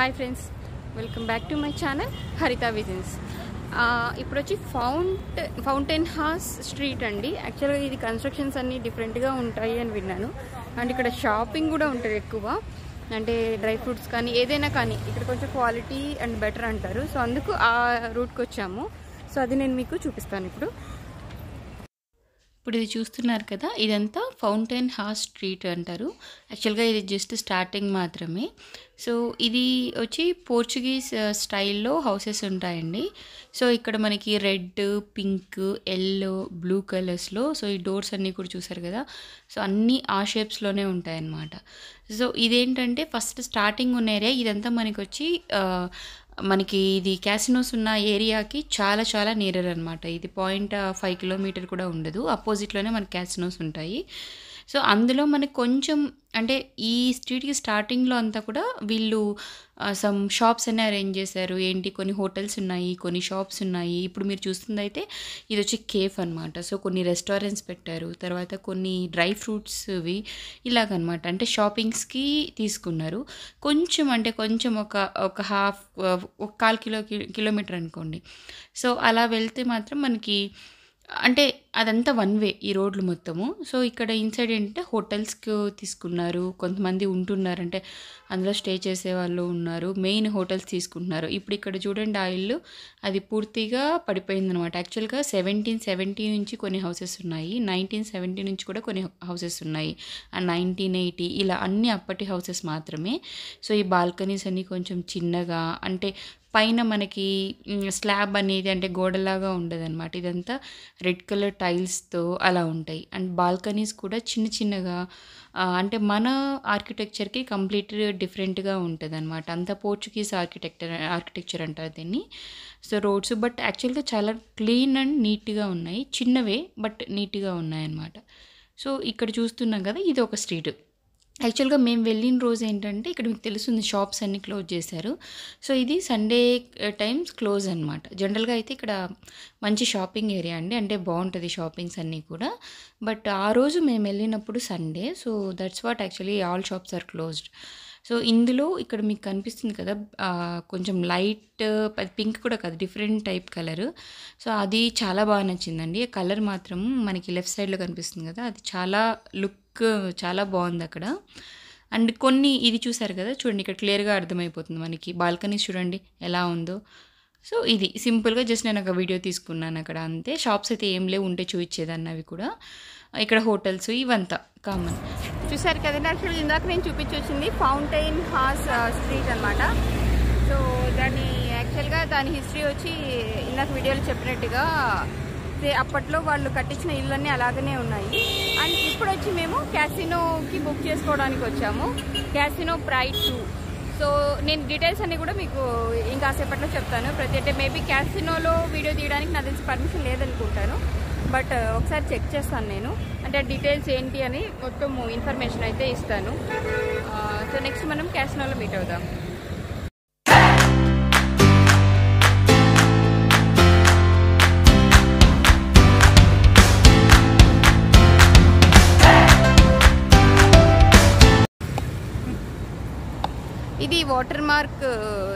hi friends welcome back to my channel Haritha Visions ఇప్పుడు వచ్చి fount fountain Fontainhas street అండి యాక్చువల్గా ఇది కన్స్ట్రక్షన్స్ అన్నీ డిఫరెంట్గా ఉంటాయి అని విన్నాను అండ్ ఇక్కడ షాపింగ్ కూడా ఉంటుంది ఎక్కువ అంటే డ్రై ఫ్రూట్స్ కానీ ఏదైనా కానీ ఇక్కడ కొంచెం క్వాలిటీ అండ్ బెటర్ అంటారు సో అందుకు ఆ రూట్కి వచ్చాము సో అది నేను మీకు చూపిస్తాను ఇప్పుడు ఇప్పుడు ఇది చూస్తున్నారు కదా ఇదంతా ఫౌంటైన్ హార్స్ స్ట్రీట్ అంటారు యాక్చువల్గా ఇది జస్ట్ స్టార్టింగ్ మాత్రమే సో ఇది వచ్చి పోర్చుగీస్ స్టైల్లో హౌసెస్ ఉంటాయండి సో ఇక్కడ మనకి రెడ్ పింక్ ఎల్లో బ్లూ కలర్స్లో సో ఈ డోర్స్ అన్నీ కూడా చూసారు కదా సో అన్నీ ఆ షేప్స్లోనే ఉంటాయన్నమాట సో ఇదేంటంటే ఫస్ట్ స్టార్టింగ్ ఉన్న ఏరియా ఇదంతా మనకి వచ్చి మనకి ఇది క్యాసినోస్ ఉన్న ఏరియాకి చాలా చాలా నియరర్ అనమాట ఇది పాయింట్ ఫైవ్ కిలోమీటర్ కూడా ఉండదు అపోజిట్లోనే మనకి క్యాసినోస్ ఉంటాయి సో అందులో మనకు కొంచెం అంటే ఈ స్ట్రీట్కి స్టార్టింగ్లో అంతా కూడా వీళ్ళు సమ్ షాప్స్ అనే అరేంజ్ చేశారు ఏంటి కొన్ని హోటల్స్ ఉన్నాయి కొన్ని షాప్స్ ఉన్నాయి ఇప్పుడు మీరు చూస్తుంది అయితే ఇది వచ్చి కేఫ్ అనమాట సో కొన్ని రెస్టారెంట్స్ పెట్టారు తర్వాత కొన్ని డ్రై ఫ్రూట్స్ ఇవి ఇలాగనమాట అంటే షాపింగ్స్కి తీసుకున్నారు కొంచెం అంటే కొంచెం ఒక ఒక హాఫ్ ఒక కాల్ కిలో కిలోమీటర్ అనుకోండి సో అలా వెళ్తే మాత్రం మనకి అంటే అదంతా వన్ వే ఈ రోడ్లు మొత్తము సో ఇక్కడ ఇన్సైడ్ ఏంటంటే హోటల్స్కి తీసుకున్నారు కొంతమంది ఉంటున్నారంటే అందులో స్టే చేసే వాళ్ళు ఉన్నారు మెయిన్ హోటల్స్ తీసుకుంటున్నారు ఇప్పుడు ఇక్కడ చూడండి ఆ ఇల్లు అది పూర్తిగా పడిపోయిందనమాట యాక్చువల్గా సెవెంటీన్ సెవెంటీ నుంచి కొన్ని హౌసెస్ ఉన్నాయి నైన్టీన్ సెవెంటీ నుంచి కూడా కొన్ని హౌసెస్ ఉన్నాయి నైన్టీన్ ఎయిటీ ఇలా అన్ని అప్పటి హౌసెస్ మాత్రమే సో ఈ బాల్కనీస్ అన్నీ కొంచెం చిన్నగా అంటే పైన మనకి స్లాబ్ అనేది అంటే గోడలాగా అనమాట ఇదంతా రెడ్ కలర్ టైల్స్తో అలా ఉంటాయి అండ్ బాల్కనీస్ కూడా చిన్న చిన్నగా అంటే మన ఆర్కిటెక్చర్కి కంప్లీట్ డిఫరెంట్గా ఉంటుంది అనమాట అంత పోర్చుగీస్ ఆర్కిటెక్చర్ ఆర్కిటెక్చర్ అంటారు దీన్ని సో రోడ్స్ బట్ యాక్చువల్గా చాలా క్లీన్ అండ్ నీట్గా ఉన్నాయి చిన్నవే బట్ నీట్గా ఉన్నాయన్నమాట సో ఇక్కడ చూస్తున్నాం కదా ఇది ఒక స్ట్రీట్ యాక్చువల్గా మేము వెళ్ళిన రోజు ఏంటంటే ఇక్కడ మీకు తెలుస్తుంది షాప్స్ అన్నీ క్లోజ్ చేశారు సో ఇది సండే టైమ్స్ క్లోజ్ అనమాట జనరల్గా అయితే ఇక్కడ మంచి షాపింగ్ ఏరియా అండి అంటే బాగుంటుంది షాపింగ్స్ అన్నీ కూడా బట్ ఆ రోజు మేము వెళ్ళినప్పుడు Sunday so that's what actually all shops are closed so ఇందులో ఇక్కడ మీకు కనిపిస్తుంది కదా కొంచెం లైట్ పింక్ కూడా కదా డిఫరెంట్ టైప్ కలర్ సో అది చాలా బాగా నచ్చిందండి కలర్ మాత్రం మనకి లెఫ్ట్ సైడ్లో కనిపిస్తుంది కదా అది చాలా లుక్ చాలా బాగుంది అక్కడ అండ్ కొన్ని ఇది చూసారు కదా చూడండి ఇక్కడ క్లియర్గా అర్థమైపోతుంది మనకి బాల్కనీస్ చూడండి ఎలా ఉందో సో ఇది సింపుల్గా జస్ట్ నేను ఒక వీడియో తీసుకున్నాను అక్కడ అంతే షాప్స్ అయితే ఏం లేవు ఉంటే చూపించేదాన్ని అవి కూడా ఇక్కడ హోటల్స్ ఇవంతా కామన్ చూసారు కదండి యాక్చువల్ ఇందాక నేను చూపించొచ్చింది ఫౌంటైన్ హాస్ స్ట్రీట్ అనమాట సో దాన్ని యాక్చువల్గా దాని హిస్టరీ వచ్చి ఇందాక వీడియోలో చెప్పినట్టుగా దే అప్పట్లో వాళ్ళు కట్టించిన ఇళ్ళన్నీ అలాగనే ఉన్నాయి అండ్ ఇప్పుడు వచ్చి మేము క్యాసినోకి బుక్ చేసుకోవడానికి వచ్చాము క్యాసినో ప్రైడ్ టూ సో నేను డీటెయిల్స్ అన్నీ కూడా మీకు ఇంకా సేపట్లో చెప్తాను ప్రతి అంటే మేబీ క్యాసినోలో వీడియో తీయడానికి నా తెలిసి పర్మిషన్ లేదనుకుంటాను బట్ uh, ఒకసారి చెక్ చేస్తాను నేను అంటే డీటెయిల్స్ ఏంటి అని మొత్తం ఇన్ఫర్మేషన్ అయితే ఇస్తాను సో uh, నెక్స్ట్ మనం క్యాసినోలో మీట్ అవుదాం ఇది watermark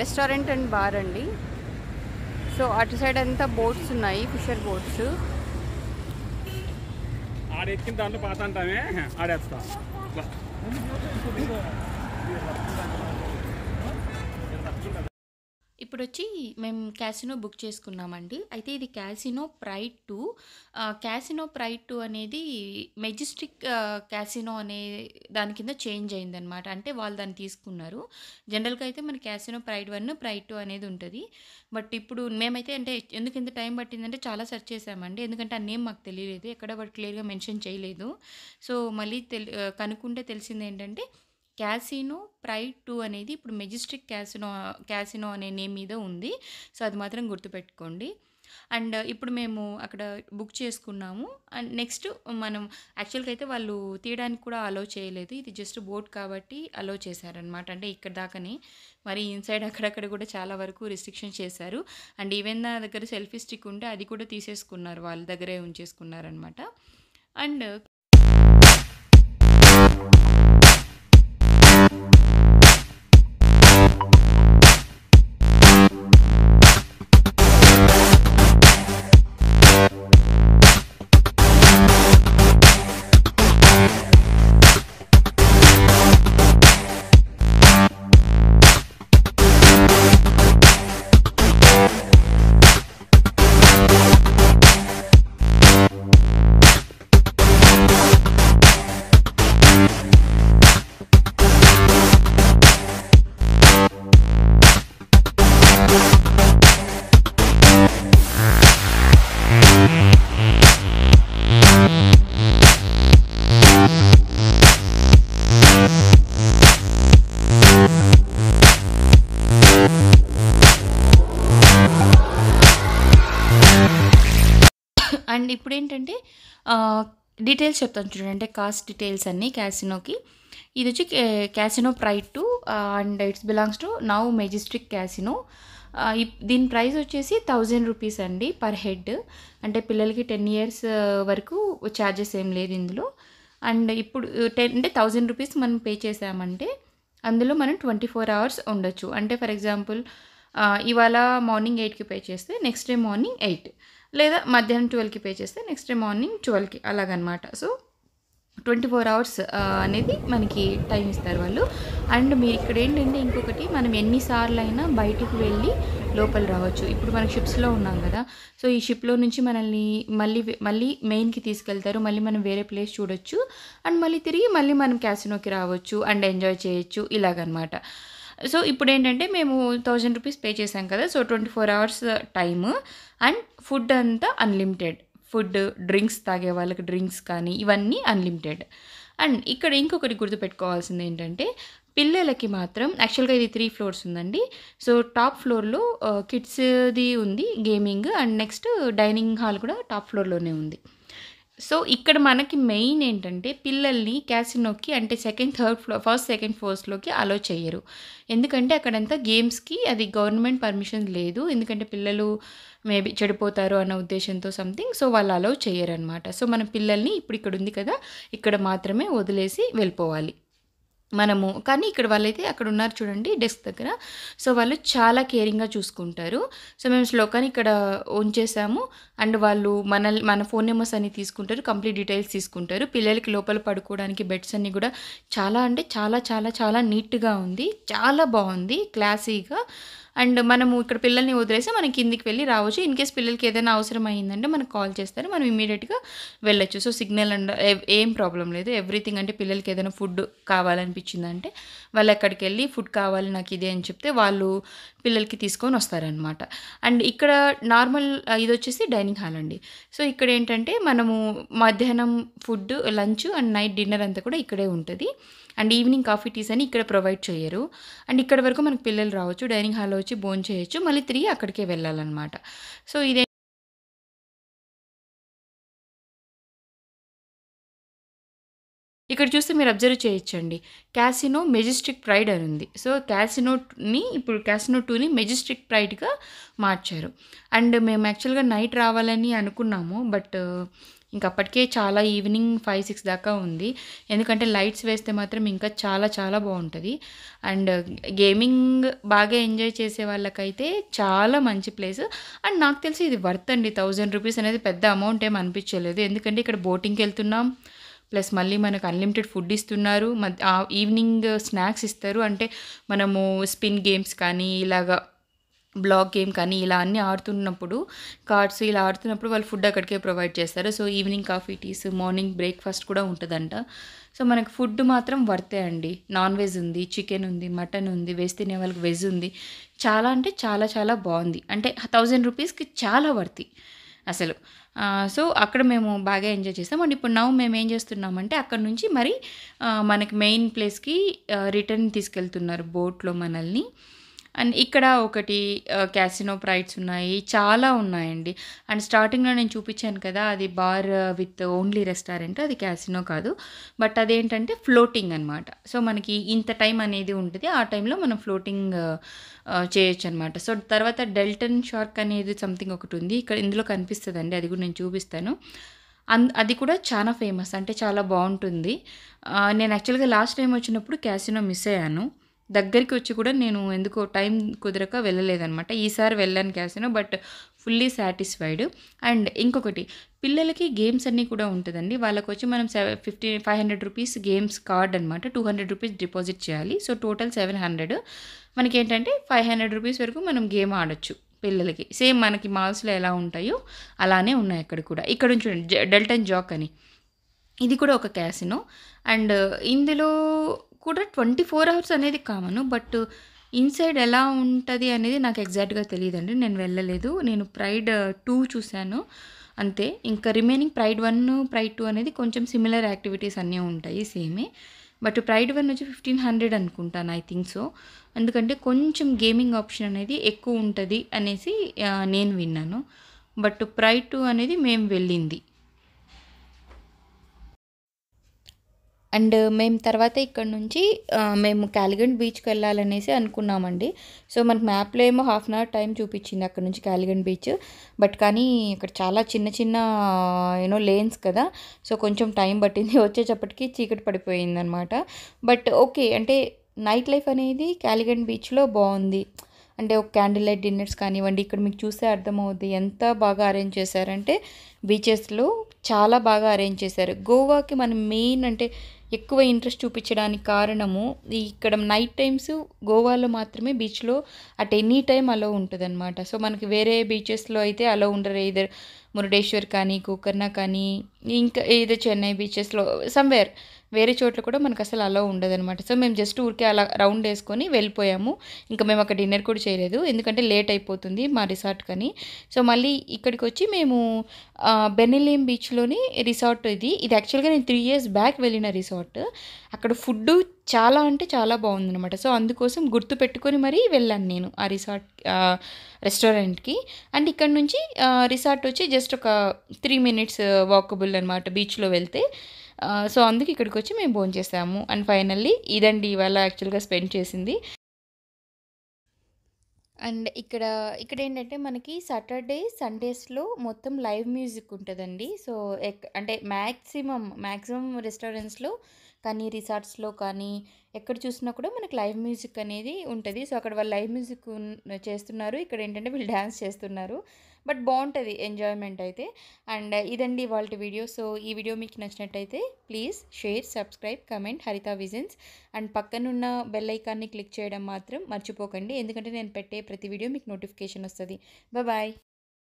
restaurant and bar అండి సో అటు సైడ్ అంతా బోట్స్ ఉన్నాయి ఫిషర్ బోట్స్ ఆడెక్కిన దాంట్లో పాత అంటామే ఆడేస్తాం ఇప్పుడు వచ్చి మేము క్యాసినో బుక్ చేసుకున్నామండి అయితే ఇది casino Pride two casino Pride two అనేది మెజిస్టిక్ క్యాసినో అనే దాని కింద చేంజ్ అయిందనమాట అంటే వాళ్ళు దాన్ని తీసుకున్నారు జనరల్గా అయితే మన casino Pride one Pride two అనేది ఉంటుంది బట్ ఇప్పుడు మేమైతే అంటే ఎందుకు ఇంత టైం పట్టిందంటే చాలా సెర్చ్ చేసామండి ఎందుకంటే ఆ నేమ్ మాకు తెలియలేదు ఎక్కడ బట్ క్లియర్గా మెన్షన్ చేయలేదు సో మళ్ళీ తెలి కనుక్కుంటే తెలిసింది ఏంటంటే క్యాసినో ప్రైడ్ టూ అనేది ఇప్పుడు మెజిస్టిక్ క్యాసినో క్యాసినో అనే నేమ్ మీద ఉంది సో అది మాత్రం గుర్తుపెట్టుకోండి అండ్ ఇప్పుడు మేము అక్కడ బుక్ చేసుకున్నాము అండ్ నెక్స్ట్ మనం యాక్చువల్గా అయితే వాళ్ళు తీయడానికి కూడా అలో చేయలేదు ఇది జస్ట్ బోట్ కాబట్టి అలో చేశారనమాట అంటే ఇక్కడ దాకానే మరి ఇన్సైడ్ అక్కడక్కడ కూడా చాలా వరకు రిస్ట్రిక్షన్ చేశారు అండ్ ఈవెన్ నా దగ్గర సెల్ఫీ స్టిక్ ఉంటే అది కూడా తీసేసుకున్నారు వాళ్ళ దగ్గరే ఉంచేసుకున్నారనమాట అండ్ ఏంటంటే డీటెయిల్స్ చెప్తాను చూడండి అంటే కాస్ట్ డీటెయిల్స్ అన్నీ క్యాసినోకి ఇది వచ్చి casino Pride two and it's belongs to now Majestic casino దీని ప్రైస్ వచ్చేసి థౌజండ్ రూపీస్ అండి పర్ హెడ్ అంటే పిల్లలకి టెన్ ఇయర్స్ వరకు ఛార్జెస్ ఏం లేదు ఇందులో అండ్ ఇప్పుడు టెన్ అంటే థౌజండ్ రూపీస్ మనం పే చేసామంటే అందులో మనం ట్వంటీ ఫోర్ అవర్స్ ఉండొచ్చు అంటే ఫర్ ఎగ్జాంపుల్ ఇవాళ మార్నింగ్ ఎయిట్కి పే చేస్తే నెక్స్ట్ డే మార్నింగ్ ఎయిట్ లేదా మధ్యాహ్నం ట్వెల్వ్కి పే చేస్తే నెక్స్ట్ డే మార్నింగ్ ట్వెల్వ్కి అలాగనమాట సో ట్వంటీ ఫోర్ అవర్స్ అనేది మనకి టైం ఇస్తారు వాళ్ళు అండ్ మీరు ఇక్కడ ఏంటంటే ఇంకొకటి మనం ఎన్నిసార్లు అయినా బయటికి వెళ్ళి లోపల రావచ్చు ఇప్పుడు మనం షిప్స్లో ఉన్నాం కదా సో ఈ షిప్లో నుంచి మనల్ని మళ్ళీ మళ్ళీ మెయిన్కి తీసుకెళ్తారు మళ్ళీ మనం వేరే ప్లేస్ చూడొచ్చు అండ్ మళ్ళీ తిరిగి మళ్ళీ మనం క్యాసినోకి రావచ్చు అండ్ ఎంజాయ్ చేయొచ్చు ఇలాగనమాట సో ఇప్పుడు ఏంటంటే మేము థౌజండ్ రూపీస్ పే చేసాం కదా so twenty four hours time and food అంతా అన్లిమిటెడ్ ఫుడ్ డ్రింక్స్ తాగే వాళ్ళకి డ్రింక్స్ కానీ ఇవన్నీ అన్లిమిటెడ్ అండ్ ఇక్కడ ఇంకొకటి గుర్తుపెట్టుకోవాల్సింది ఏంటంటే పిల్లలకి మాత్రం యాక్చువల్గా ఇది త్రీ ఫ్లోర్స్ ఉందండి సో టాప్ ఫ్లోర్లో కిడ్స్ది ఉంది gaming and next dining hall కూడా టాప్ ఫ్లోర్లోనే ఉంది సో ఇక్కడ మనకి మెయిన్ ఏంటంటే పిల్లల్ని క్యాసినోకి అంటే second third floor first second ఫోర్స్లోకి అలో చేయరు ఎందుకంటే అక్కడంతా గేమ్స్కి అది గవర్నమెంట్ పర్మిషన్ లేదు ఎందుకంటే పిల్లలు మేబీ చెడిపోతారు అన్న ఉద్దేశంతో సంథింగ్ సో వాళ్ళు అలౌ అనమాట సో మన పిల్లల్ని ఇప్పుడు ఇక్కడ ఉంది కదా ఇక్కడ మాత్రమే వదిలేసి వెళ్ళిపోవాలి మనము కానీ ఇక్కడ వాళ్ళైతే అక్కడ ఉన్నారు చూడండి డెస్క్ దగ్గర సో వాళ్ళు చాలా కేరింగ్గా చూసుకుంటారు సో మేము శ్లోకాన్ని ఇక్కడ ఓన్ చేసాము అండ్ వాళ్ళు మన మన ఫోన్ నెంబర్స్ అన్ని తీసుకుంటారు కంప్లీట్ డీటెయిల్స్ తీసుకుంటారు పిల్లలకి లోపల పడుకోవడానికి బెడ్స్ అన్నీ కూడా చాలా అంటే చాలా చాలా చాలా నీట్గా ఉంది చాలా బాగుంది క్లాసీగా అండ్ మనము ఇక్కడ పిల్లల్ని వదిలేసి మనం కిందికి వెళ్ళి రావచ్చు ఇన్ కేస్ పిల్లలకి ఏదైనా అవసరం అయిందంటే మనకు కాల్ చేస్తారు మనం ఇమీడియట్గా వెళ్ళొచ్చు సో సిగ్నల్ అండ్ ఏం ప్రాబ్లం లేదు ఎవ్రీథింగ్ అంటే పిల్లలకి ఏదైనా ఫుడ్ కావాలనిపించిందంటే వాళ్ళు ఎక్కడికి వెళ్ళి ఫుడ్ కావాలి నాకు ఇదే అని చెప్తే వాళ్ళు పిల్లలకి తీసుకొని వస్తారనమాట అండ్ ఇక్కడ నార్మల్ ఇది వచ్చేసి డైనింగ్ హాల్ అండి సో ఇక్కడ ఏంటంటే మనము మధ్యాహ్నం food lunch and night dinner అంతా కూడా ఇక్కడే ఉంటుంది అండ్ ఈవినింగ్ కాఫీ టీస్ అని ఇక్కడ ప్రొవైడ్ చేయరు అండ్ ఇక్కడ వరకు మనకు పిల్లలు రావచ్చు డైనింగ్ హాల్లో వచ్చి బోన్ చేయొచ్చు మళ్ళీ తిరిగి అక్కడికే వెళ్ళాలన్నమాట సో ఇదే ఇక్కడ చూస్తే మీరు అబ్జర్వ్ చేయొచ్చండి క్యాసినో మెజెస్టిక్ ప్రైడ్ అని ఉంది సో క్యాసినోని ఇప్పుడు క్యాసినో టూని మెజెస్టిక్ ప్రైడ్గా మార్చారు అండ్ మేము యాక్చువల్గా నైట్ రావాలని అనుకున్నాము బట్ అప్పటికే చాలా ఈవినింగ్ ఫైవ్ సిక్స్ దాకా ఉంది ఎందుకంటే లైట్స్ వేస్తే మాత్రం ఇంకా చాలా చాలా బాగుంటుంది అండ్ గేమింగ్ బాగా ఎంజాయ్ చేసే వాళ్ళకైతే చాలా మంచి ప్లేస్ అండ్ నాకు తెలిసి ఇది వర్త్ అండి థౌజండ్ రూపీస్ అనేది పెద్ద అమౌంట్ ఏం అనిపించలేదు ఎందుకంటే ఇక్కడ బోటింగ్కి వెళ్తున్నాం ప్లస్ మళ్ళీ మనకు అన్లిమిటెడ్ ఫుడ్ ఇస్తున్నారు ఈవినింగ్ స్నాక్స్ ఇస్తారు అంటే మనము స్పిన్ గేమ్స్ కానీ ఇలాగా బ్లాక్ గేమ్ కానీ ఇలా అన్నీ ఆడుతున్నప్పుడు కార్డ్స్ ఇలా ఆడుతున్నప్పుడు వాళ్ళు ఫుడ్ అక్కడికే ప్రొవైడ్ చేస్తారు so evening coffee teas morning breakfast కూడా ఉంటుందంట సో మనకు ఫుడ్ మాత్రం వర్తే అండి నాన్ వెజ్ ఉంది చికెన్ ఉంది మటన్ ఉంది వెజ్ తినే వాళ్ళకి వెజ్ ఉంది చాలా అంటే చాలా చాలా బాగుంది అంటే థౌజండ్ రూపీస్కి చాలా వర్తి అసలు సో అక్కడ మేము బాగా ఎంజాయ్ చేస్తాం అండ్ ఇప్పుడు నవ్వు మేము ఏం చేస్తున్నామంటే అక్కడ నుంచి మరి మనకి మెయిన్ ప్లేస్కి రిటర్న్ తీసుకెళ్తున్నారు బోట్లో మనల్ని అండ్ ఇక్కడ ఒకటి క్యాసినో ప్రైడ్స్ ఉన్నాయి చాలా ఉన్నాయండి అండ్ స్టార్టింగ్లో నేను చూపించాను కదా అది బార్ విత్ ఓన్లీ రెస్టారెంట్ అది క్యాసినో కాదు బట్ అదేంటంటే ఫ్లోటింగ్ అనమాట సో మనకి ఇంత టైం అనేది ఉంటుంది ఆ టైంలో మనం ఫ్లోటింగ్ చేయొచ్చు అనమాట సో తర్వాత డెల్టన్ షార్క్ అనేది సంథింగ్ ఒకటి ఉంది ఇక్కడ ఇందులో అండి అది కూడా నేను చూపిస్తాను అన్ అది కూడా చాలా ఫేమస్ అంటే చాలా బాగుంటుంది నేను యాక్చువల్గా లాస్ట్ టైం వచ్చినప్పుడు క్యాసినో మిస్ అయ్యాను దగ్గరికి వచ్చి కూడా నేను ఎందుకో టైం కుదరక వెళ్ళలేదనమాట ఈసారి వెళ్ళాను casino but fully satisfied and ఇంకొకటి పిల్లలకి గేమ్స్ అన్నీ కూడా ఉంటుందండి వాళ్ళకి వచ్చి మనం seven fifty five hundred rupees games card అనమాట టూ హండ్రెడ్ రూపీస్ డిపాజిట్ చేయాలి సో టోటల్ సెవెన్ హండ్రెడ్ మనకి ఏంటంటే ఫైవ్ హండ్రెడ్ రూపీస్ వరకు మనం గేమ్ ఆడొచ్చు పిల్లలకి సేమ్ మనకి మాల్స్లో ఎలా ఉంటాయో అలానే ఉన్నాయి అక్కడ కూడా ఇక్కడ చూడండి డెల్టన్ జాక్ అని ఇది కూడా ఒక క్యాసినో అండ్ ఇందులో కూడా ట్వంటీ ఫోర్ అవర్స్ అనేది కామను బట్ ఇన్సైడ్ ఎలా ఉంటుంది అనేది నాకు ఎగ్జాక్ట్గా తెలియదు అండి నేను వెళ్ళలేదు నేను ప్రైడ్ టూ చూశాను అంతే ఇంకా remaining Pride one Pride two అనేది కొంచెం సిమిలర్ యాక్టివిటీస్ అన్నీ ఉంటాయి సేమే బట్ ప్రైడ్ వన్ వచ్చి ఫిఫ్టీన్ హండ్రెడ్ అనుకుంటాను ఐ థింక్ సో ఎందుకంటే కొంచెం గేమింగ్ ఆప్షన్ అనేది ఎక్కువ ఉంటుంది అనేసి నేను విన్నాను బట్ ప్రైడ్ టూ అనేది మేము వెళ్ళింది అండ్ మేము తర్వాత ఇక్కడ నుంచి మేము క్యాలిగండ్ బీచ్కి వెళ్ళాలనేసి అనుకున్నామండి సో మనకు మ్యాప్లో ఏమో హాఫ్ అన్ అవర్ టైం చూపించింది అక్కడ నుంచి క్యాలిగండ్ బీచ్ బట్ కానీ ఇక్కడ చాలా చిన్న చిన్న యూనో లేన్స్ కదా సో కొంచెం టైం పట్టింది వచ్చేటప్పటికి చీకటి పడిపోయింది అనమాట బట్ ఓకే అంటే నైట్ లైఫ్ అనేది క్యాలిగండ్ బీచ్లో బాగుంది అంటే ఒక క్యాండిల్ లైట్ డిన్నర్స్ కానివ్వండి ఇక్కడ మీకు చూస్తే అర్థమవుద్ది ఎంత బాగా అరేంజ్ చేశారంటే బీచెస్లో చాలా బాగా అరేంజ్ చేశారు గోవాకి మనం మెయిన్ అంటే ఎక్కువ ఇంట్రెస్ట్ చూపించడానికి కారణము ఇక్కడ నైట్ టైమ్స్ గోవాలో మాత్రమే బీచ్లో అట్ ఎనీ టైం అలో ఉంటుందన్నమాట సో మనకి వేరే బీచెస్లో అయితే అలో ఉండరు ఇదర్ మురుడేశ్వర్ కానీ గోకర్ణ కానీ ఇంకా ఏదో చెన్నై బీచెస్లో సమ్వేర్ వేరే చోట్ల కూడా మనకు అసలు అలా ఉండదనమాట సో మేము జస్ట్ ఊరికే అలా రౌండ్ వేసుకొని వెళ్ళిపోయాము ఇంకా మేము అక్కడ డిన్నర్ కూడా చేయలేదు ఎందుకంటే లేట్ అయిపోతుంది మా రిసార్ట్ కానీ సో మళ్ళీ ఇక్కడికి వచ్చి మేము బెన్నెలేం బీచ్లోని రిసార్ట్ ఇది ఇది యాక్చువల్గా నేను త్రీ ఇయర్స్ బ్యాక్ వెళ్ళిన రిసార్ట్ అక్కడ ఫుడ్ చాలా అంటే చాలా బాగుంది అనమాట సో అందుకోసం గుర్తు పెట్టుకొని మరీ వెళ్ళాను నేను ఆ రిసార్ట్ రెస్టారెంట్కి అండ్ ఇక్కడ నుంచి రిసార్ట్ వచ్చి జస్ట్ ఒక త్రీ మినిట్స్ వాకబుల్ అనమాట బీచ్లో వెళ్తే సో అందుకు ఇక్కడికి వచ్చి మేము భోజనం చేసాము అండ్ ఫైనల్లీ ఇదండి ఇవాళ యాక్చువల్గా స్పెండ్ చేసింది అండ్ ఇక్కడ ఇక్కడ ఏంటంటే మనకి సాటర్డే సండేస్లో మొత్తం లైవ్ మ్యూజిక్ ఉంటుందండి సో అంటే మ్యాక్సిమం మ్యాక్సిమం రెస్టారెంట్స్లో కానీ రిసార్ట్స్లో కానీ ఎక్కడ చూసినా కూడా మనకి లైవ్ మ్యూజిక్ అనేది ఉంటుంది సో అక్కడ వాళ్ళు లైవ్ మ్యూజిక్ చేస్తున్నారు ఇక్కడ ఏంటంటే వీళ్ళు డ్యాన్స్ చేస్తున్నారు బట్ బాగుంటుంది ఎంజాయ్మెంట్ అయితే అండ్ ఇదండి వాళ్ళ వీడియో సో ఈ వీడియో మీకు నచ్చినట్టయితే please share subscribe comment Haritha Visions and పక్కనున్న బెల్ ఐకాన్ని క్లిక్ చేయడం మాత్రం మర్చిపోకండి ఎందుకంటే నేను పెట్టే ప్రతి వీడియో మీకు నోటిఫికేషన్ వస్తుంది బాయ్